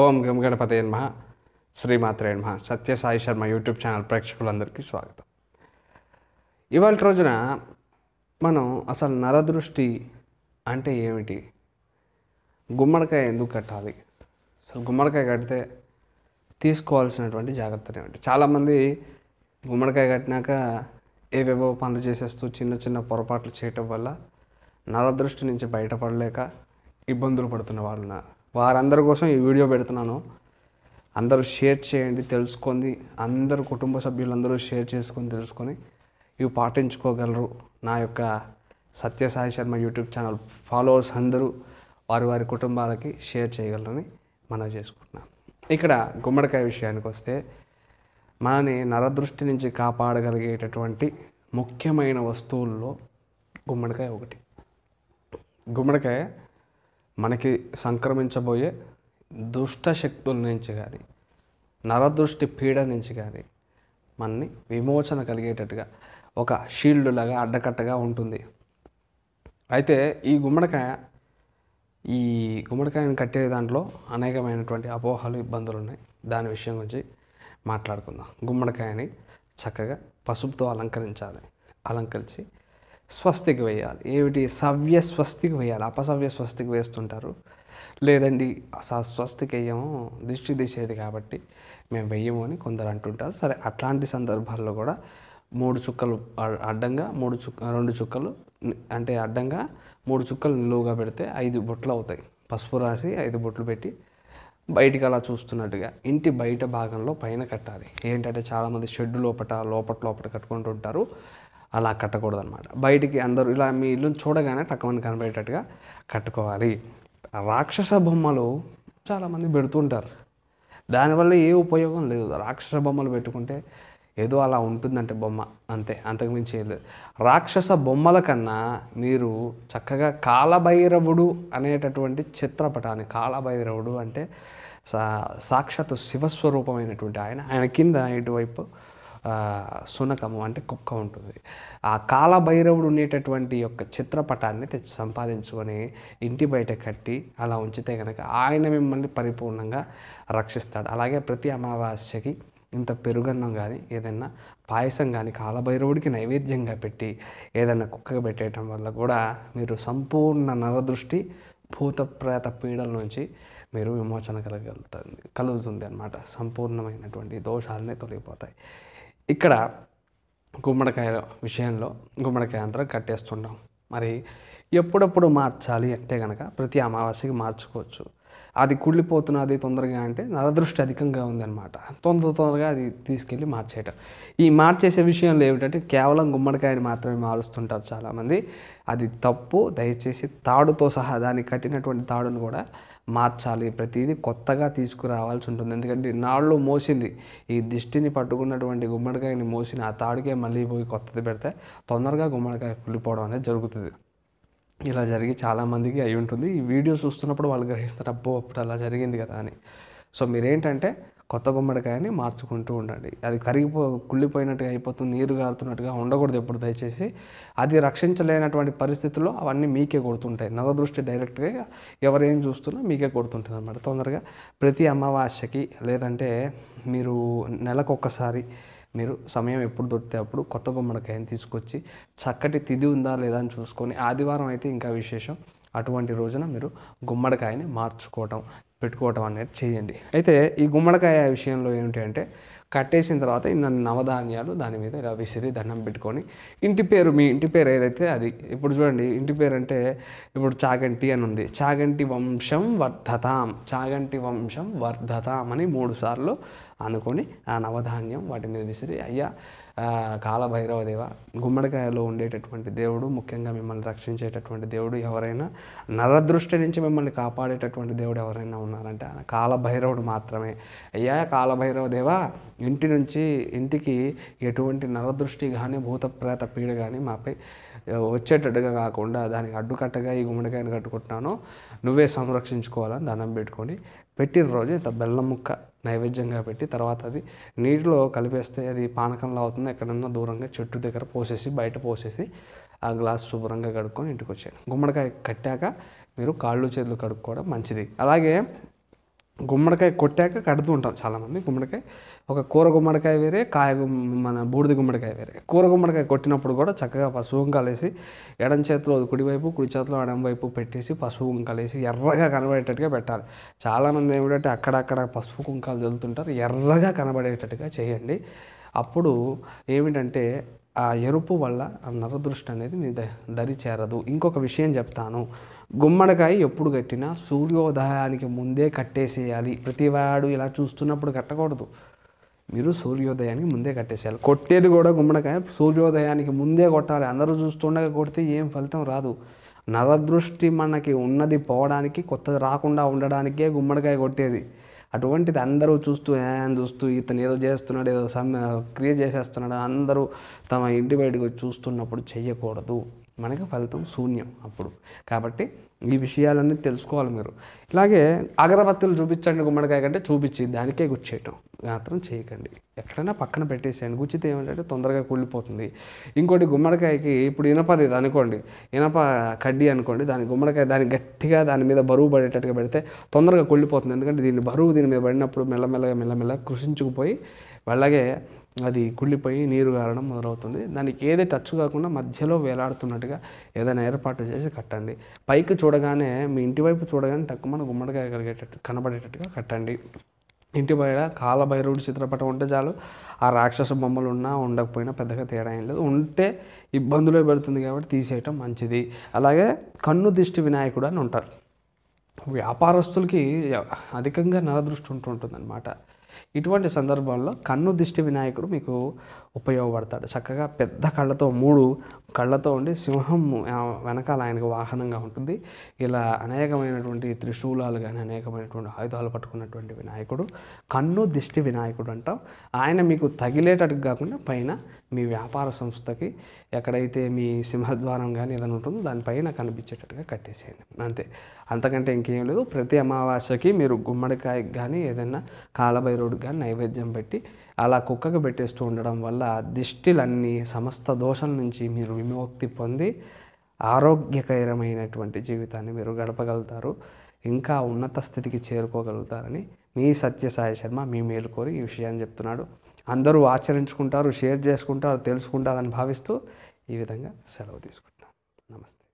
ఓం గం గణపతే నమ శ్రీమాత్రే నమ సత్యసాయి శర్మ యూట్యూబ్ ఛానల్ ప్రేక్షకులందరికీ స్వాగతం ఇవాళ రోజున మనం అసలు నరదృష్టి అంటే ఏమిటి గుమ్మడికాయ ఎందుకు కట్టాలి అసలు గుమ్మడికాయ కడితే తీసుకోవాల్సినటువంటి జాగ్రత్తలు ఏమిటి చాలామంది గుమ్మడికాయ కట్టినాక ఏవేవో పనులు చేసేస్తూ చిన్న చిన్న పొరపాట్లు చేయటం వల్ల నరదృష్టి నుంచి బయటపడలేక ఇబ్బందులు పడుతున్న వాళ్ళు ఉన్నారు వారందరి కోసం ఈ వీడియో పెడుతున్నాను అందరూ షేర్ చేయండి తెలుసుకొని అందరు కుటుంబ సభ్యులందరూ షేర్ చేసుకొని తెలుసుకొని ఇవి పాటించుకోగలరు నా యొక్క Satyasai Sharma YouTube channel followers అందరూ వారి వారి కుటుంబాలకి షేర్ చేయగలరని మనం చేసుకుంటున్నాను ఇక్కడ గుమ్మడికాయ విషయానికి వస్తే మనని నరదృష్టి నుంచి కాపాడగలిగేటటువంటి ముఖ్యమైన వస్తువుల్లో గుమ్మడికాయ ఒకటి గుమ్మడికాయ మనకి సంక్రమించబోయే దుష్ట శక్తుల నుంచి కానీ నరదృష్టి పీడ నుంచి కానీ మనని విమోచన కలిగేటట్టుగా ఒక షీల్డ్ లాగా అడ్డకట్టగా ఉంటుంది అయితే ఈ గుమ్మడికాయ ఈ గుమ్మడికాయను కట్టే దాంట్లో అనేకమైనటువంటి అపోహలు ఇబ్బందులు ఉన్నాయి దాని విషయం గురించి మాట్లాడుకుందాం గుమ్మడికాయని చక్కగా పసుపుతో అలంకరించాలి అలంకరించి స్వస్తికి వేయాలి ఏమిటి సవ్య స్వస్తికి వేయాలి అపసవ్య స్వస్తికి వేస్తుంటారు లేదండి స్వస్తికి వేయము దిష్టి తీసేది కాబట్టి మేము వెయ్యము అని కొందరు అంటుంటారు సరే అట్లాంటి సందర్భాల్లో కూడా మూడు చుక్కలు అడ్డంగా మూడు చుక్క రెండు చుక్కలు అంటే అడ్డంగా మూడు చుక్కలు నిలువుగా పెడితే ఐదు బొట్లు అవుతాయి పసుపు రాసి ఐదు బొట్లు పెట్టి బయటికి అలా చూస్తున్నట్టుగా ఇంటి బయట భాగంలో పైన కట్టాలి ఏంటంటే చాలామంది షెడ్ లోపట లోపట లోపల కట్టుకుంటుంటారు అలా కట్టకూడదు అనమాట బయటికి అందరూ ఇలా మీ ఇల్లు చూడగానే టక్కమని కనబడేటట్టుగా కట్టుకోవాలి రాక్షస బొమ్మలు చాలామంది పెడుతుంటారు దానివల్ల ఏ ఉపయోగం లేదు రాక్షస బొమ్మలు పెట్టుకుంటే ఏదో అలా ఉంటుందంటే బొమ్మ అంతే అంతకుమించి ఏం లేదు రాక్షస బొమ్మల కన్నా మీరు చక్కగా కాలభైరవుడు అనేటటువంటి చిత్రపటాన్ని కాలభైరవుడు అంటే సా సాక్షాత్ శివస్వరూపమైనటువంటి ఆయన ఆయన కింద ఇటువైపు సునకము అంటే కుక్క ఉంటుంది ఆ కాలభైరవుడు ఉండేటటువంటి యొక్క చిత్రపటాన్ని తెచ్చి సంపాదించుకొని ఇంటి బయట కట్టి అలా ఉంచితే కనుక ఆయన మిమ్మల్ని పరిపూర్ణంగా రక్షిస్తాడు అలాగే ప్రతి అమావాస్యకి ఇంత పెరుగన్నం కానీ ఏదైనా పాయసం కానీ కాలభైరవుడికి నైవేద్యంగా పెట్టి ఏదైనా కుక్క పెట్టేయటం వల్ల కూడా మీరు సంపూర్ణ నరదృష్టి భూతప్రేత పీడల నుంచి మీరు విమోచన కలగలుగుతుంది కలుగుతుంది అనమాట సంపూర్ణమైనటువంటి దోషాలనే తొలగిపోతాయి ఇక్కడ గుమ్మడికాయ విషయంలో గుమ్మడికాయ అంతా కట్టేస్తుంటాం మరి ఎప్పుడప్పుడు మార్చాలి అంటే కనుక ప్రతి అమావాస్యకి మార్చుకోవచ్చు అది కుళ్ళిపోతున్నది తొందరగా అంటే నరదృష్టి అధికంగా ఉందన్నమాట తొందర తొందరగా అది తీసుకెళ్ళి మార్చేయటం ఈ మార్చేసే విషయంలో ఏమిటంటే కేవలం గుమ్మడికాయని మాత్రమే మారుస్తుంటారు చాలామంది అది తప్పు దయచేసి తాడుతో సహా దానికి కట్టినటువంటి తాడును కూడా మార్చాలి ప్రతిదీ కొత్తగా తీసుకురావాల్సి ఉంటుంది ఎందుకంటే నాళ్ళు మోసింది ఈ దిష్టిని పట్టుకున్నటువంటి గుమ్మడికాయని మోసిన ఆ తాడికే మళ్ళీ పోయి కొత్తది పెడితే తొందరగా గుమ్మడికాయ కుళ్ళిపోవడం అనేది జరుగుతుంది ఇలా జరిగి చాలామందికి అయి ఉంటుంది ఈ వీడియో చూస్తున్నప్పుడు వాళ్ళు గ్రహిస్తారు అబ్బో అప్పుడు అలా జరిగింది కదా అని సో మీరేంటంటే కొత్త గుమ్మడికాయని మార్చుకుంటూ ఉండండి అది కరిగిపో కుళ్ళిపోయినట్టుగా అయిపోతుంది నీరు గారుతున్నట్టుగా ఉండకూడదు ఎప్పుడు దయచేసి అది రక్షించలేనటువంటి పరిస్థితుల్లో అవన్నీ మీకే కొడుతుంటాయి దృష్టి డైరెక్ట్గా ఎవరేం చూస్తున్నా మీకే కొడుతుంటుంది అనమాట తొందరగా ప్రతి అమావాస్యకి లేదంటే మీరు నెలకొకసారి మీరు సమయం ఎప్పుడు దొరికితే అప్పుడు కొత్త గుమ్మడికాయని తీసుకొచ్చి చక్కటి తిది ఉందా లేదా అని చూసుకొని ఆదివారం అయితే ఇంకా విశేషం అటువంటి రోజున మీరు గుమ్మడికాయని మార్చుకోవటం పెట్టుకోవటం అనేది చేయండి అయితే ఈ గుమ్మడికాయ విషయంలో ఏమిటి అంటే కట్టేసిన తర్వాత ఇన్ని నవధాన్యాలు దాని మీద ఇలా విసిరి దండం పెట్టుకొని ఇంటి పేరు మీ ఇంటి పేరు ఏదైతే అది ఇప్పుడు చూడండి ఇంటి పేరు అంటే ఇప్పుడు చాగంటి అని ఉంది చాగంటి వంశం వర్ధతాం చాగంటి వంశం వర్ధతాం అని మూడు సార్లు అనుకొని ఆ నవధాన్యం వాటి మీద విసిరి అయ్యా కాలభైరవ దేవ గుమ్మడికాయలో ఉండేటటువంటి దేవుడు ముఖ్యంగా మిమ్మల్ని రక్షించేటటువంటి దేవుడు ఎవరైనా నరదృష్టి నుంచి మిమ్మల్ని కాపాడేటటువంటి దేవుడు ఎవరైనా ఉన్నారంటే ఆయన కాలభైరవుడు మాత్రమే అయ్యా కాలభైరవ దేవ ఇంటి నుంచి ఇంటికి ఎటువంటి నరదృష్టి కానీ భూతప్రేత పీడ కానీ మాపై వచ్చేటట్టుగా కాకుండా దానికి అడ్డుకట్టగా ఈ గుమ్మడికాయను కట్టుకుంటున్నాను నువ్వే సంరక్షించుకోవాలని దండం పెట్టుకొని పెట్టిన రోజు ఇంత బెల్లం ముక్క నైవేద్యంగా పెట్టి తర్వాత అది నీటిలో కలిపేస్తే అది పానకంలో అవుతుంది ఎక్కడన్నా దూరంగా చెట్టు దగ్గర పోసేసి బయట పోసేసి ఆ గ్లాస్ శుభ్రంగా కడుక్కొని ఇంటికి వచ్చాను గుమ్మడికాయ కట్టాక మీరు కాళ్ళు చేతులు కడుక్కోవడం మంచిది అలాగే గుమ్మడికాయ కొట్టాక కడుతూ ఉంటాం చాలామంది గుమ్మడికాయ ఒక కూర గుమ్మడికాయ వేరే కాయ మన బూడిద గుమ్మడికాయ వేరే కూర గుమ్మడికాయ కొట్టినప్పుడు కూడా చక్కగా పశువుం కలిసి ఎడం చేతిలో కుడివైపు కుడి చేతిలో ఎడం వైపు పెట్టేసి పశువు కలిసి ఎర్రగా కనబడేటట్టుగా పెట్టాలి చాలామంది ఏమిటంటే అక్కడక్కడ పసుపు కుంకాలు చల్లుతుంటారు ఎర్రగా కనబడేటట్టుగా చేయండి అప్పుడు ఏమిటంటే ఆ ఎరుపు వల్ల ఆ నరదృష్టి అనేది మీ దరి చేరదు ఇంకొక విషయం చెప్తాను గుమ్మడికాయ ఎప్పుడు కట్టినా సూర్యోదయానికి ముందే కట్టేసేయాలి ప్రతివాడు ఇలా చూస్తున్నప్పుడు కట్టకూడదు మీరు సూర్యోదయానికి ముందే కట్టేసేయాలి కొట్టేది కూడా గుమ్మడికాయ సూర్యోదయానికి ముందే కొట్టాలి అందరూ చూస్తుండగా కొడితే ఏం ఫలితం రాదు నరదృష్టి మనకి ఉన్నది పోవడానికి కొత్తది రాకుండా ఉండడానికే గుమ్మడికాయ కొట్టేది అటువంటిది అందరూ చూస్తూ అని చూస్తూ ఇతను ఏదో చేస్తున్నాడు ఏదో సమ్మె క్రియేట్ చేసేస్తున్నాడు అందరూ తమ ఇంటి బయటకు చూస్తున్నప్పుడు చేయకూడదు మనకి ఫలితం శూన్యం అప్పుడు కాబట్టి ఈ విషయాలన్నీ తెలుసుకోవాలి మీరు ఇలాగే అగరబత్తులు చూపించండి గుమ్మడికాయ కంటే చూపించి దానికే గుచ్చేయటం మాత్రం చేయకండి ఎక్కడైనా పక్కన పెట్టేసేయండి గుచ్చితే ఏమంటే తొందరగా కుళ్ళిపోతుంది ఇంకోటి గుమ్మడికాయకి ఇప్పుడు ఇనపది అనుకోండి ఇనప కడ్డీ అనుకోండి దాని గుమ్మడికాయ దాని గట్టిగా దాని మీద బరువు పడేటట్టుగా పెడితే తొందరగా కూలిపోతుంది ఎందుకంటే దీని బరువు దీని మీద పడినప్పుడు మెల్లమెల్లగా మెల్లమెల్లగా కృషించుకుపోయి అలాగే అది కుళ్ళిపోయి నీరు కారడం మొదలవుతుంది దానికి ఏది టచ్ కాకుండా మధ్యలో వేలాడుతున్నట్టుగా ఏదైనా ఏర్పాటు చేసి కట్టండి పైకి చూడగానే మీ ఇంటి వైపు చూడగానే టక్కుమని గుమ్మడికాయ కలిగేటట్టు కనబడేటట్టుగా కట్టండి ఇంటి బయట కాలభైరవుడి చిత్రపటం ఉంటే చాలు ఆ రాక్షస బొమ్మలు ఉన్నా ఉండకపోయినా పెద్దగా తేడా ఏం లేదు ఉంటే ఇబ్బందులే పెడుతుంది కాబట్టి తీసేయటం మంచిది అలాగే కన్ను దిష్టి వినాయకుడు అని ఉంటారు వ్యాపారస్తులకి అధికంగా నరదృష్టి ఉంటుంటుందన్నమాట ఇటువంటి సందర్భాల్లో కన్ను దిష్టి వినాయకుడు మీకు ఉపయోగపడతాడు చక్కగా పెద్ద కళ్ళతో మూడు కళ్ళతో ఉండి సింహం వెనకాల ఆయనకు వాహనంగా ఉంటుంది ఇలా అనేకమైనటువంటి త్రిశూలాలు కానీ అనేకమైనటువంటి ఆయుధాలు పట్టుకున్నటువంటి వినాయకుడు కన్ను దిష్టి వినాయకుడు అంటాం ఆయన మీకు తగిలేటట్టు కాకుండా పైన మీ వ్యాపార సంస్థకి ఎక్కడైతే మీ సింహద్వారం కానీ ఏదైనా ఉంటుందో దానిపైన కనిపించేటట్టుగా కట్టేసేయండి అంతే అంతకంటే ఇంకేం లేదు ప్రతి అమావాస్యకి మీరు గుమ్మడికాయకి కానీ ఏదైనా కాలభైరుడికి కానీ నైవేద్యం పెట్టి అలా కుక్కకు పెట్టేస్తూ ఉండడం వల్ల దిష్టిలన్నీ సమస్త దోషం నుంచి మీరు విముక్తి పొంది ఆరోగ్యకరమైనటువంటి జీవితాన్ని మీరు గడపగలుగుతారు ఇంకా ఉన్నత స్థితికి చేరుకోగలుగుతారని మీ సత్యసాయి శర్మ మీ మేలుకోరి ఈ విషయాన్ని చెప్తున్నాడు అందరూ ఆచరించుకుంటారు షేర్ చేసుకుంటారు తెలుసుకుంటారని భావిస్తూ ఈ విధంగా సెలవు తీసుకుంటున్నాను నమస్తే